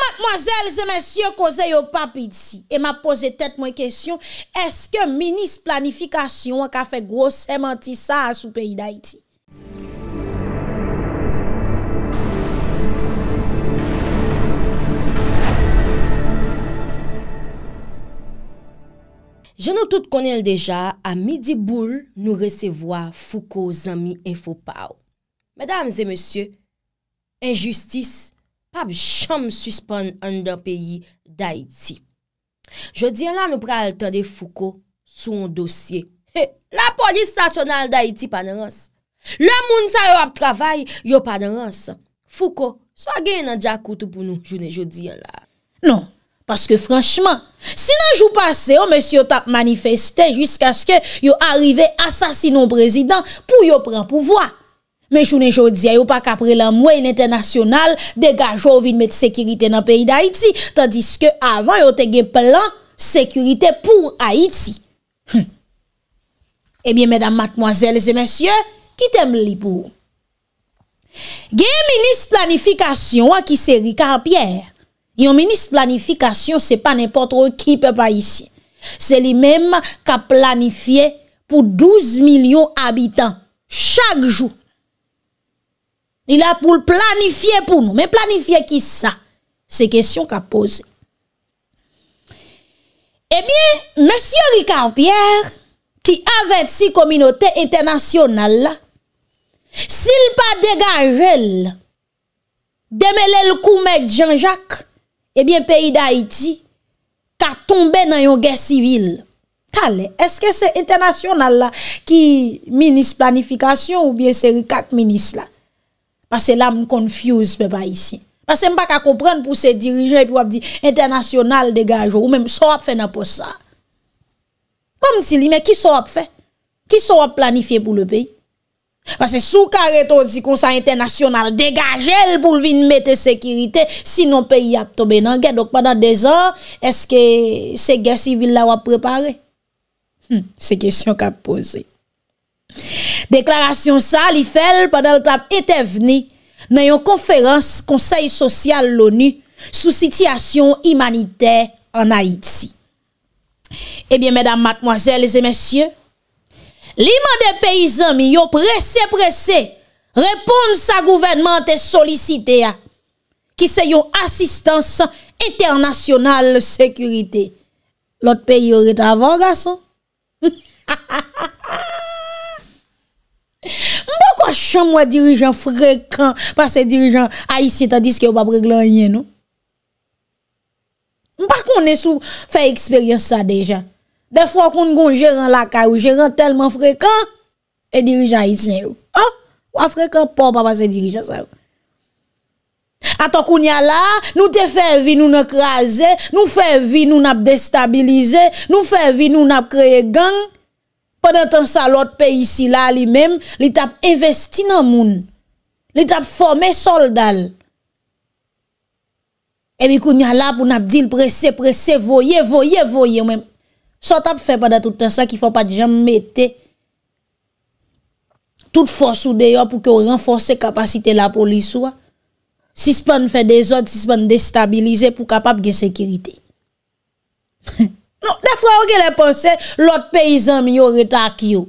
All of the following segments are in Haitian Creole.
Matmoazel zemensye koze yo papi di si E ma pose tet mwen kesyon Eske minis planifikasyon Waka fe gwo sementi sa sou peyi da iti Je nou tout konel deja A midi boule nou resevoa Fouko zami e foupao Medam zemensye Injustis Pab jom suspon an de peyi d'Haïti. Jodi an la nou pral tade Fouko sou an dosye. La polis stasyonal d'Haïti pan rance. La moun sa yo ap travay yo pan rance. Fouko, sou agen an dja koutou pou nou jounen jodi an la. Non, paske franchman. Sinan jou pase, o oh, men si yo tap manifeste jisk aske yo arrive asasino prezident pou yo pran pouvoa. Men jounen joudia yo pa kapre lan mwen internasyonal degajo ou vin met sekirite nan peyi da Haiti tandis ke avan yo te gen plan sekirite pou Haiti. Ebyen men dam matmoazel se men sye, ki tem li pou? Gen menis planifikasyon wakise Rikard Pierre. Yon menis planifikasyon se pa nepotro ki pe pa yisi. Se li men ka planifiye pou 12 milyon abitan chak jou. li la pou l planifiye pou nou. Men planifiye ki sa? Se kesyon ka pose. Ebyen, Monsi Rikampier, ki avet si kominote internasyonal la, sil pa degaj vel demele l kou mek Djanjak, ebyen peyi da Iti, ka tombe nan yon gen sivil. Kale, eske se internasyonal la ki minis planifikasyon ou bien se Rikampi minis la? Pase bon, la m konfuse pe pa isi. Pase m pa ka komprende pou se dirije pou ap di, internasyonal degaje ou mèm so ap fè nan posa. Mèm si li, mèm ki so ap fè? Ki so ap planifiye pou le peyi? Pase sou kare to di konsa internasyonal degaje el pou vin mette sekirite, sinon peyi ap tobe nan gè. Dok padan de zan, eske se gè sivil la wap preparè? Se kèsyon ka posey. Deklarasyon sa li fel Padal Trap ete vni Nan yon konferans konsey sosyal l'ONU Sou sityasyon imanite An Haiti Ebyen medam matmoazel Ese mesye Liman de peyizan mi yon prese prese Reponde sa gouvenman Te solisite a Ki se yon asistan San internasyonal Sekurite Lot pey yon reta vangas Ha ha ha ha Acham wè dirijan frekant pa se dirijan a yisi ta diske wè pa bre glanye nou. Mpa konè sou fè eksperyans sa dejan. De fwa kon goun jèran lakay ou jèran telman frekant, e dirijan a yisi nou. Ou a frekant pou pa pa se dirijan sa. A to koun ya la, nou te fè vi nou nè krasè, nou fè vi nou nè ap destabilize, nou fè vi nou nè ap kreye gang, Pwede tan sa lot pe yisi la li menm, li tap investi nan moun. Li tap fome soldal. E mi kou nyala pou nap dil prese, prese, voye, voye, voye menm. So tap fè pwede toutan sa ki fò pa dijan mette tout fòs ou deyo pou ki ou renfòs se kapasite la polis ou a. Si se pan fè de zon, si se pan destabilize pou kapap gen sekirite. Heh. Nè fra ou gen lè pense, lòt peyizan mi yo reta ki yo.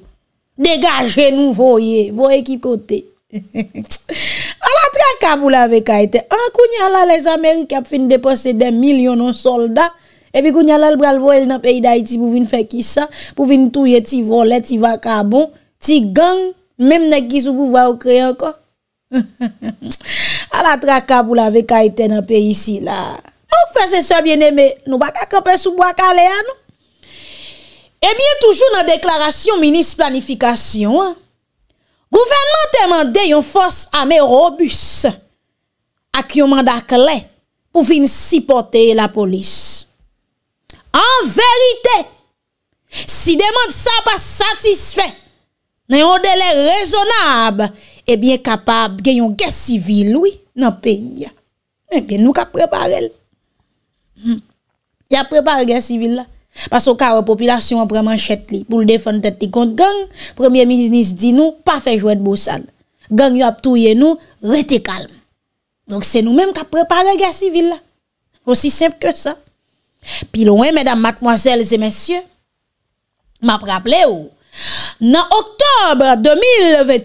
Degaje nou voye, voye ki kote. A la tra kabou la vek ayte. An akoun nye ala les Amerike ap fin depose de milyon an soldat. Epi koun nye ala l bral voye nan peyida iti pou vin fe ki sa. Pou vin touye ti vole, ti va kabon, ti gang. Mem nek ki sou pou vwa ou kre anko. A la tra kabou la vek ayte nan peyisi la. Ou k fese se biene me nou baka kapè sou bo ak ale an nou? Ebyen eh toujou nan deklarasyon, minis planifikasyon, gouvenman temande yon fòs amè robus ak yon mandak lè pou vin sipote la polis. An verite, si demande sa pa satisfè, nan yon dele rezonab, eh ebyen kapab gen yon gè sivil oui nan peyi. Ebyen eh nou ka preparel. Il a préparé guerre civile Parce que la population a manchette pour le défendre tête contre gang. Premier ministre dit nous pas faire jouer de bossal. Gang a nous, restez calme. Donc c'est nous-mêmes qui préparé guerre civile Aussi simple que ça. Puis loin mesdames, mademoiselles et messieurs, m'a rappelé rappelle, dans octobre 2021,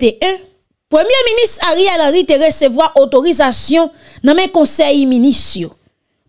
Premier ministre Ariel Henry te recevoir autorisation dans mes conseils ministres.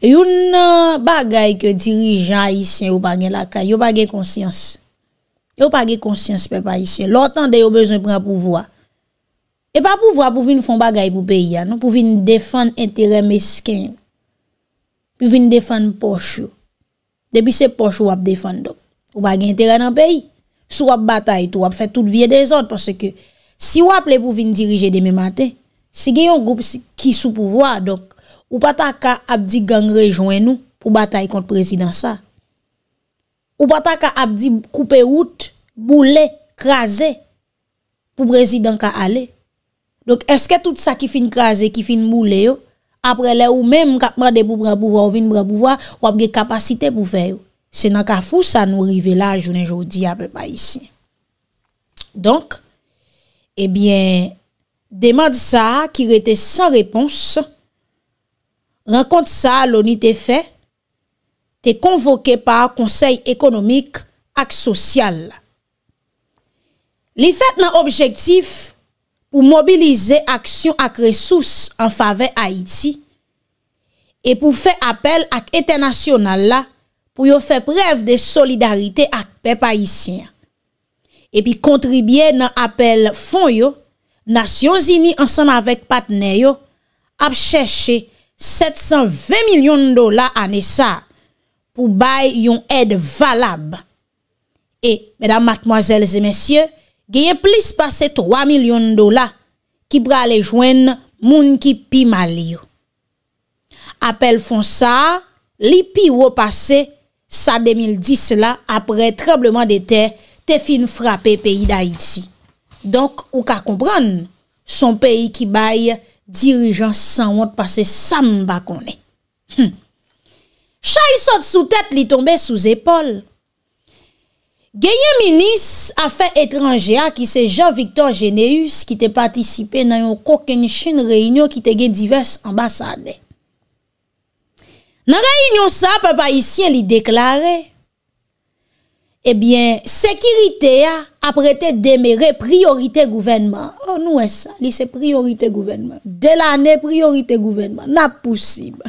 Yon euh, bagay ke dirijan isen yo bagen lakay, yo bagen konsyans. Yo bagen konsyans pe pa isen. Lortan de yo bezon pren pouvwa. E pa pouvwa pouvin fon bagay pou peyi an. Pouvin defan entere mesken. Pouvin defan poch yo. Depi se poch yo ap defan dok. Yo bagen entere nan peyi. Sou ap batay tou ap fet tout vie de zot. Pase ke si yo ap le pouvin dirije deme maten. Se gen yon group ki sou pouvwa dok. Ou pata ka ap di gang rejouen nou pou batay kont prezident sa? Ou pata ka ap di koupe wout, boule, krasé pou prezident ka ale? Donk, eske tout sa ki fin krasé, ki fin boule yo? Apre le ou men mkap mwade pou brabouwa ou vin brabouwa ou ap ge kapasite pou feyo? Se nan ka fous sa nou rive la, jounen joudi ap pe pa isi. Donk, ebyen, eh demad sa ki rete san reponsa. renkont sa louni te fe, te konvoke pa konsey ekonomik ak sosyal. Li fet nan objektif pou mobilize aksyon ak resous an fave Haiti e pou fe apel ak etenasyonan la pou yo fe prev de solidarite ak pe paisyen. E pi kontribye nan apel fon yo, nasyon zini ansanm avek patne yo ap cheshe 720 milyon dola ane sa pou bay yon ed valab. E, medan matmoazelze mensyye, geyen plis pase 3 milyon dola ki bra le jwen moun ki pi mali. Apelle fon sa, li pi wopase sa 2010 la apre trebleman de te, te fin frape peyi da iti. Donk, ou ka kompran, son peyi ki baye, Dirijan san wote pa se sam bakone. Chay sot sou tet li tombe sou zepol. Geyen minis a fe etranjea ki se Jean-Victor Généus ki te patisipe nan yon kokenshin reynyo ki te gen divers ambasade. Nan reynyo sa, papa Isien li deklare. Ebyen, eh sekirite a aprete demere priorite gouvenman. Nou e sa, li se priorite gouvenman. De la ne priorite gouvenman. Na pousib.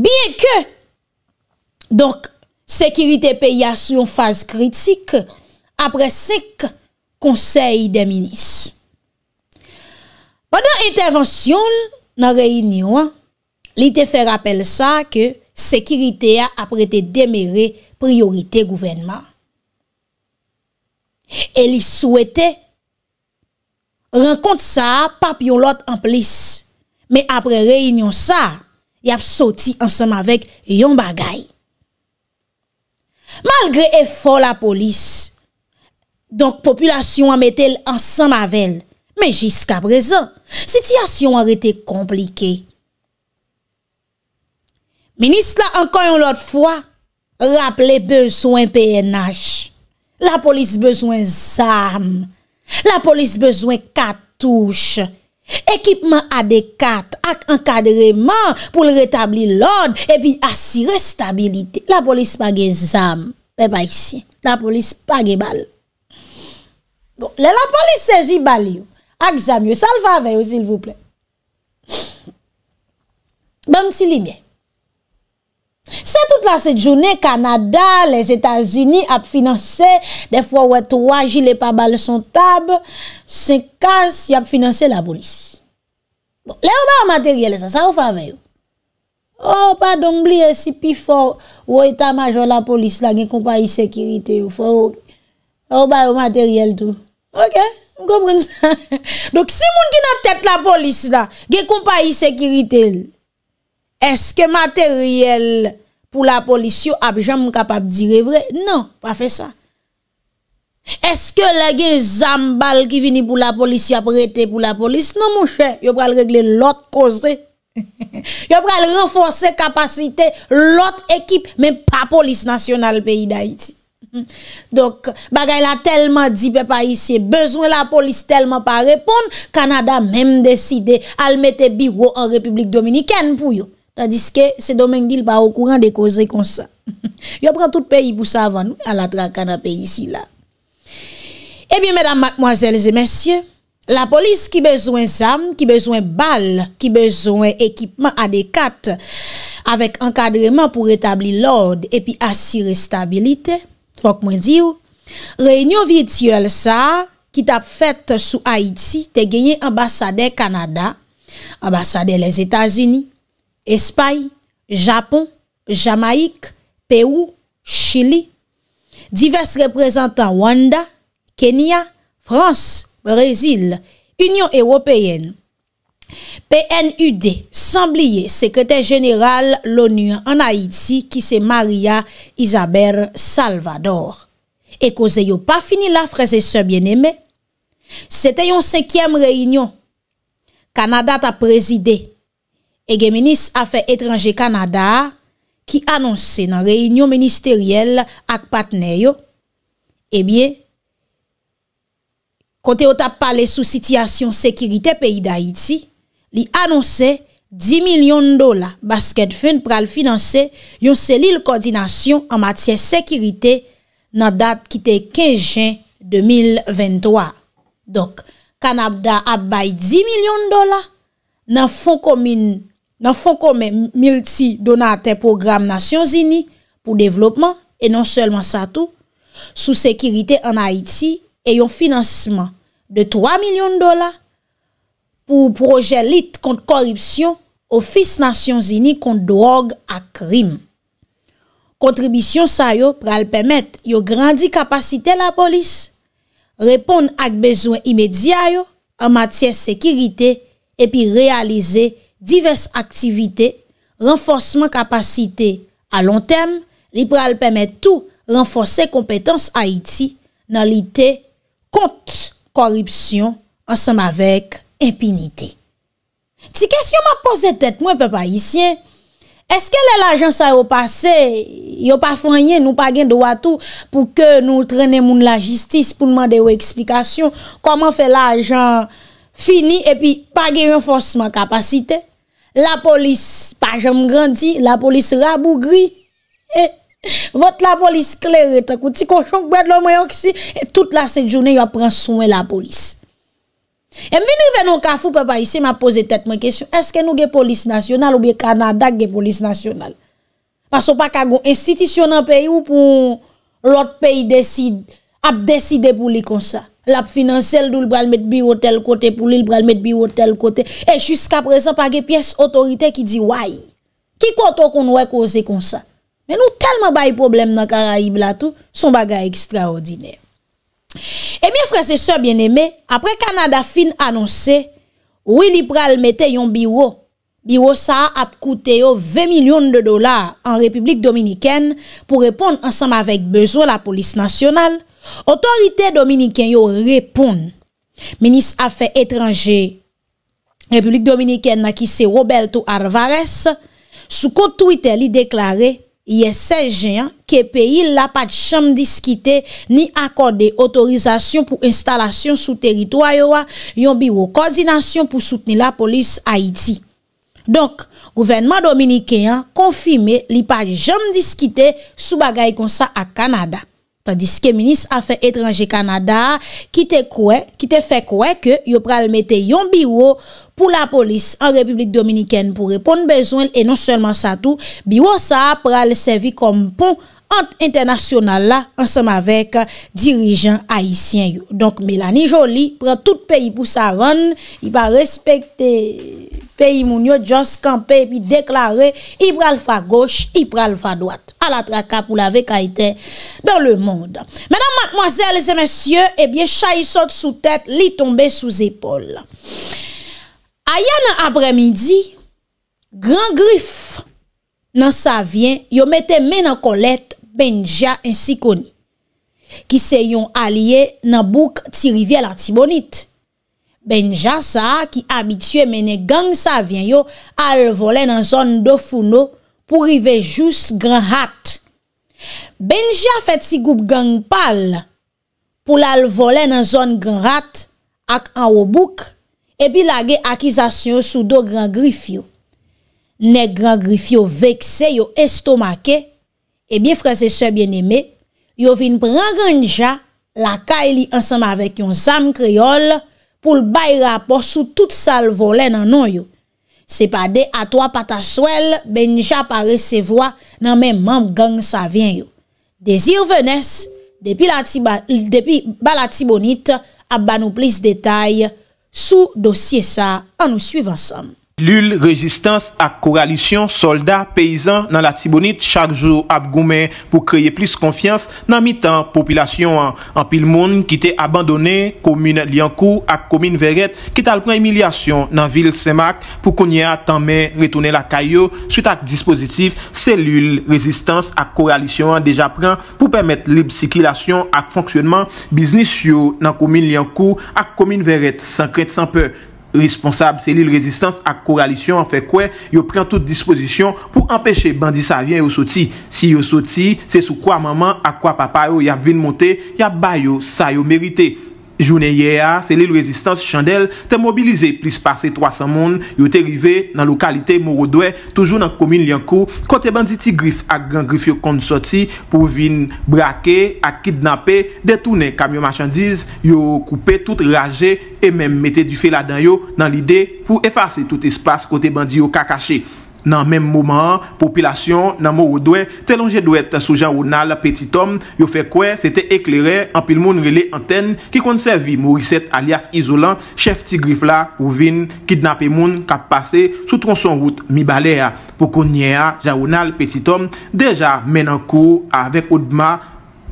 Bien ke, donk, sekirite peyasyon faz kritik, apre sek konsey de minis. Wadan intervensyon nan reynyon, li te fe rappel sa ke sekirite a aprete demere priorite. priorite gouvenman. El y souwete, renkont sa, pap yon lot an plis, me apre reynyon sa, y ap soti ansanm avek yon bagay. Malgre e fol la polis, donk populasyon an metel ansanm avel, me jiska prezant, sityasyon an rete komplike. Minist la ankan yon lot fwa, Rappele beswen PNH, la polis beswen zarm, la polis beswen katouche, ekipman adekat ak ankadreman pou l retabli l od e pi asire stabilite. La polis pa ge zarm, pe pa isi, la polis pa ge bal. Bon, le la polis sezi bali yo, ak zami yo, salva veyo s'il vous plè. Bon, si li mè. Sè tout la sè jounè, Kanada, les Etats-Unis ap financè, defo wè tou wajil e pa bal son tab, senkans, y ap financè la polis. Bon, lè ou ba ou materielè sa, sa ou favey ou? Oh, ou pa donk li yè si pi fò, ou etat-majò la polis la gen kompayi sekirite ou fò, ou ba ou materiel tout. Ok? M'koprèn sa? Dok si moun ki nan tèt la polis la, gen kompayi sekirite ou, Eske materyel pou la polis yo api jan moun kapap dire vre? Non, pa fe sa. Eske la gen zambal ki vini pou la polis ya prete pou la polis? Non mouche, yo pral regle lot koze. Yo pral renfose kapasite lot ekip men pa polis nasyonal peyi da iti. Dok bagay la telman dipe pa isye, bezwen la polis telman pa repon, Kanada menm deside al mette biwo an republik dominiken pou yo. Tadiske se domen dil pa ou kouran de koze kon sa Yo pran tout peyi pou sa avan nou A la trakana peyi si la Ebyen medan madmoazel Zemensye La polis ki bezwen zam Ki bezwen bal Ki bezwen ekipman adekat Avèk ankadreman pou retabli lorde Epi asire stabilite Fok mwen diyo Reynyon virtuel sa Ki tap fèt sou Haiti Te genye ambasade Kanada Ambasade les Etats-Unis Espaye, Japon, Jamaik, Peru, Chile, Divers reprezentant Wanda, Kenya, France, Brazil, Union Européenne, PNUD, Sambliye, Sekretè Genéral l'ONU en Haïti, Kise Maria Isabel Salvador, E koze yo pa fini la, freze se bien eme, Sete yon sekèm reynyon, Kanada ta prezide, ege menis afe etranje Kanada ki anonsen nan reynyon ministeriyel ak patneyo, ebyen, eh kote yo tap pale sou sitiyasyon sekirite peyi da iti, li anonsen 10 milyon dola basket fun pral finanse yon selil koordinasyon an matye sekirite nan dat ki te 15 jen 2023. Dok, Kanada ap bay 10 milyon dola nan fon komine nan fon kon men mil ti donate program Nasyon Zini pou devlopman e non selman sa tou, sou sekirite an Haiti e yon finansman de 3 milyon dola pou proje lit kont koripsyon ou fis Nasyon Zini kont drog ak krim. Kontribisyon sa yo pral pemet yo grandi kapasite la polis, repon ak bezwen imedya yo an matye sekirite epi realize Divers aktivite, renforsman kapasite a lon tem, li pral pemet tou renforsse kompetans Haiti nan lite kont koripsyon ansam avek epinite. Ti kesyon ma pose tet mwen pe pa yisyen, eske le lajan sa yo pase, yo pa fanyen nou pagyen do atou pou ke nou trenen moun la jistis pou nman de yo eksplikasyon koman fe lajan fini epi pagyen renforsman kapasite? La polis pajam grandi, la polis rabou gri, eh, vot la polis kleret akou, ti konchonk bwèd lò mwen yon ki si, et tout la set jounen yon apren souen la polis. E m vini vè non kafou papa, isi m apose tèt mwen kesyon, eske nou gen polis nasyonal ou biye Kanada gen polis nasyonal? Paso pa kagou institisyonan peyi ou pou lot peyi ap deside pou li konsa? lap finansel dou li pral met biro tel kote, pou li li pral met biro tel kote, e jiska prezant page piyes otorite ki di wai, ki koto kon wè koze kon sa. Men nou talman bayi problem nan Karaib la tou, son bagay ekstraordinè. E mi fwese se bien eme, apre Kanada fin anonse, wili pral mette yon biro, biro sa ap koute yo 20 milyon de dolar an Republik Dominiken pou repon ansam avèk bezo la polis nasyonal, Otorite Dominiken yo repon, Minis Afè Etranger Republik Dominiken na ki se Robelto Arvarez, soukou Twitter li deklare, yè sè gen, ke peyi la pat jam diskite ni akorde otorizasyon pou instalasyon sou teritwayo wa, yon biwo koordinasyon pou souteni la polis Haiti. Donk, gouvernement Dominiken konfime li pat jam diskite sou bagay konsa a Kanada. Tandis ke minis a fe etranje Kanada Ki te kwe, ki te fe kwe Ke yo pral mette yon biwo Pou la polis an Republik Dominiken Pou repon bezwen E non selman sa tou Biwo sa pral sevi kom pou Ante internasyonal la Ansem avek dirijen Haitien Donk Melanie Jolie Pral tout peyi pou sa van I pa respekte peyi moun yo Djos kanpe, pi deklare I pral fa goch, i pral fa dwat a la traka pou la vek a ite dans le monde. Madame, mademoiselle, les messieurs, eh bien, chah y saute sous tête, li tombe sous épaule. Aya nan apremidi, gran grif nan sa vien, yo mette men nan kolet benja en si koni, ki se yon alye nan bouk ti rivye la ti bonite. Benja sa ki abitue menne gang sa vien yo al volen nan zon do founo pou rive jous gran hat. Benja fet si goup gang pal, pou la l volen an zon gran hat, ak an wou bouk, e bi lage akizasyon sou do gran grif yo. Ne gran grif yo vekse yo estomake, e biye fraze soye bieneme, yo vin pran genja, la ka e li ansam avek yon zam kreol, pou l bay rapor sou tout sal volen an nou yo. Se pa de atwa pata swel, ben nja pare se vwa nan men mam gang sa vyen yo. De zir vènes, depi balati bonit, ap banou plis detay sou dosye sa an nou suiv ansam. Selul rezistans ak koralisyon soldat peyizan nan la tibonit chak jou ap goumen pou kreye plis konfians nan mitan popilasyon an. An pil moun ki te abandone komine liankou ak komine veret ki talpon emilyasyon nan vil semak pou konye atanmen retounen la kayo. Sout ak dispozitif selul rezistans ak koralisyon an deja pran pou pemet libsikilasyon ak fonksyonman biznis yo nan komine liankou ak komine veret san kret san pey. Responsab selil rezistans ak koralisyon an fe kwe yo pren tout disposition pou empeshe bandi sa vyen yo soti. Si yo soti, se sou kwa maman ak kwa papa yo ya vin monte, ya bay yo sa yo merite. Jounen ye a, selil rezistans chandel te mobilize plis pase 300 moun yo te rive nan lokalite Morodwe toujou nan komine liankou kote bandi ti grif ak gran grif yo konsoti pou vin brake ak kidnape detounen kamyon machandiz yo koupe tout raje e menm mette di fe la dan yo nan lide pou efase tout espase kote bandi yo kakache. Nan menm mouman, popilasyon nan mou ou dwe telonje dwe te sou jan ou nal peti tom yo fe kwe se te eklere an pil moun rele anten ki konservi mou riset alias izolan chef ti grifla ou vin kidnap e moun kap pase sou tronson wout mi balea pou konye a jan ou nal peti tom deja men an kou avek ou dma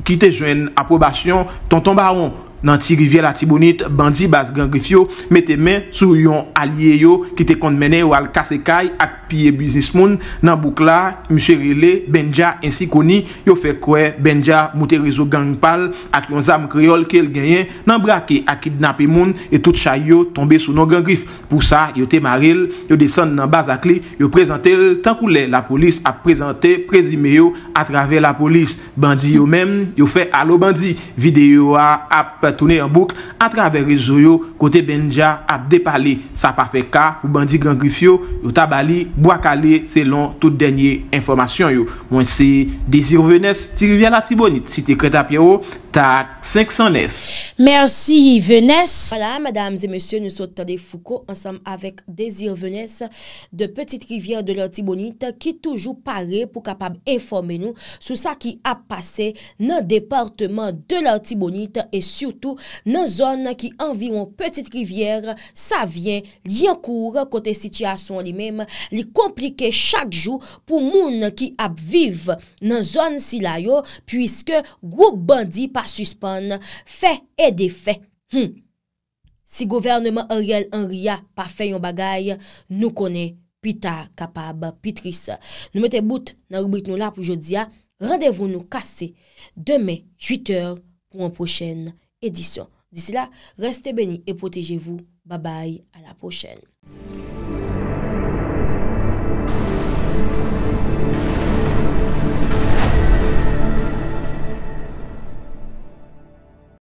ki te jwen aprobasyon ton ton baron. nan ti rivye la ti bonit bandi baz gangrif yo mette men sou yon alye yo ki te kondmene yo al kasekay ak piye bizis moun nan boukla, mshe rile, bendja ensi koni, yo fe kwe bendja, mouterezo gangpal ak yon zam kriol ke l genyen nan brake ak kidnape moun e tout chay yo tombe sou nan gangrif pou sa, yo te maril, yo desen nan baz akli yo prezante, tan kou le la polis ap prezante, prezime yo atrave la polis, bandi yo men yo fe alo bandi, videyo a ap toune yon bouk atrave rezo yo kote benja ap depali. Sa pa fe ka pou bandi gran grif yo yo tabali, bo akali, selon tout denye informasyon yo. Mwen se desir venez, ti rivyana ti bonit si te kred apye yo, Tak, 609. Merci, Venès. Voilà, madames et messieurs, nous sommes Tadef Foucault, ensemble avec Désir Venès, de Petite Rivière de l'Artibonite, qui toujours paraît pour capable informer nous sur ce qui a passé dans le département de l'Artibonite et surtout dans les zones qui envient aux Petites Rivières, ça vient, il y a un cours contre les situations les mêmes, les compliquer chaque jour pour les gens qui vivent dans les zones s'il y a, puisque groupe bandit pa suspane, fè et dé fè. Si governement a riel en ria pa fè yon bagay, nou konè pita kapab pitris. Nou mète bout nan rubrit nou la pou jodia, randevoun nou kase. Demè 8èr pou an pochèn edisyon. Disi la, restè beni e potejevou. Babay a la pochèn.